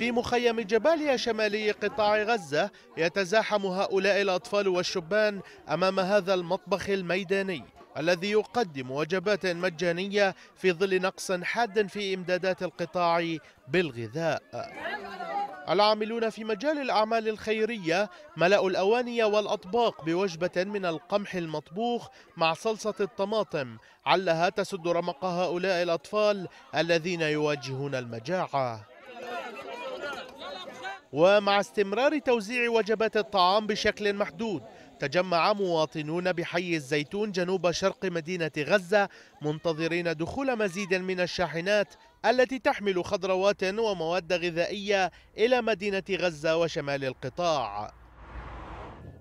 في مخيم الجبالية شمالي قطاع غزة يتزاحم هؤلاء الأطفال والشبان أمام هذا المطبخ الميداني الذي يقدم وجبات مجانية في ظل نقص حاد في إمدادات القطاع بالغذاء العاملون في مجال الأعمال الخيرية ملأوا الأواني والأطباق بوجبة من القمح المطبوخ مع صلصة الطماطم علها تسد رمق هؤلاء الأطفال الذين يواجهون المجاعة ومع استمرار توزيع وجبات الطعام بشكل محدود تجمع مواطنون بحي الزيتون جنوب شرق مدينة غزة منتظرين دخول مزيد من الشاحنات التي تحمل خضروات ومواد غذائية إلى مدينة غزة وشمال القطاع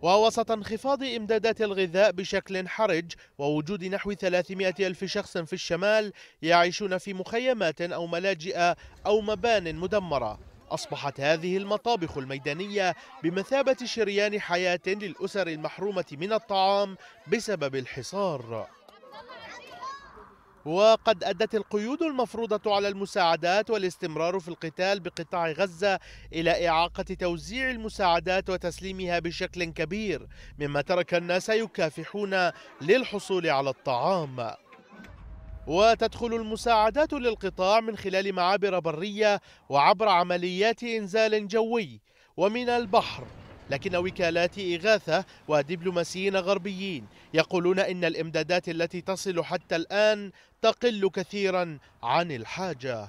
ووسط انخفاض إمدادات الغذاء بشكل حرج ووجود نحو 300 ألف شخص في الشمال يعيشون في مخيمات أو ملاجئ أو مبان مدمرة أصبحت هذه المطابخ الميدانية بمثابة شريان حياة للأسر المحرومة من الطعام بسبب الحصار وقد أدت القيود المفروضة على المساعدات والاستمرار في القتال بقطاع غزة إلى إعاقة توزيع المساعدات وتسليمها بشكل كبير مما ترك الناس يكافحون للحصول على الطعام وتدخل المساعدات للقطاع من خلال معابر برية وعبر عمليات إنزال جوي ومن البحر لكن وكالات إغاثة ودبلوماسيين غربيين يقولون إن الإمدادات التي تصل حتى الآن تقل كثيرا عن الحاجة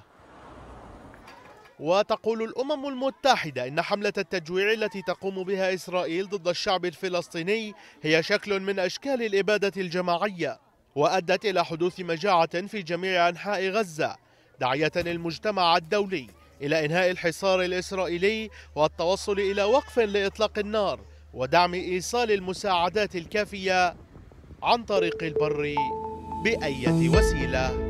وتقول الأمم المتحدة إن حملة التجويع التي تقوم بها إسرائيل ضد الشعب الفلسطيني هي شكل من أشكال الإبادة الجماعية وأدت إلى حدوث مجاعة في جميع أنحاء غزة داعية المجتمع الدولي إلى إنهاء الحصار الإسرائيلي والتوصل إلى وقف لإطلاق النار ودعم إيصال المساعدات الكافية عن طريق البر بأية وسيلة